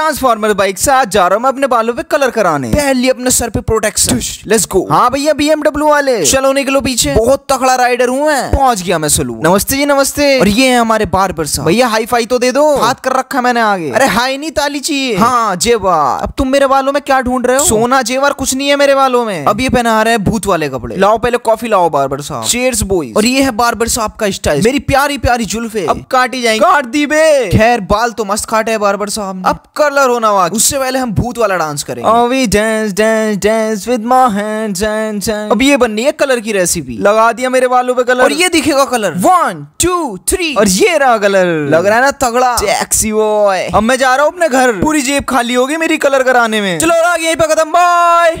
transformer bike से आज जा रहा हूँ मैं अपने बालों पे कलर कराने पहले अपने सर पे प्रोटेक्शन लेट्स गो हाँ भैया बी एमडब्ल्यू वाले चलो निकलो पीछे बहुत तकड़ा राइडर हूँ मैं पहुंच गया मैं सलू नमस्ते जी नमस्ते और ये है हमारे बार साहब भैया हाई फाई तो दे दो हाथ कर रखा मैंने आगे अरे हाई नहीं ताली चाहिए हाँ जेवा अब तुम मेरे बालों में क्या ढूंढ रहे हो सोना जेवर कुछ नहीं है मेरे बालों में अब ये पहना रहे हैं भूत वाले कपड़े लाओ पहले कॉफी लाओ बार साहब चेयर्स बोई और ये है बार साहब का स्टाइल मेरी प्यारी प्यारी जुल्फे अब काटी जाएंगे काट दी बे खैर बाल तो मस्त काटे बार साहब अब कर पार्लर होना वहाँ उससे पहले हम भूत वाला डांस करेंगे अभी dance dance dance with my hands and अब ये बननी है कलर की रेसिपी लगा दिया मेरे बालों पे कलर और ये दिखेगा कलर वन टू थ्री और ये रहा कलर लग रहा है ना तगड़ा टैक्सी बॉय अब मैं जा रहा हूँ अपने घर पूरी जेब खाली होगी मेरी कलर कराने में चलो आगे यहीं पे खत्म बाय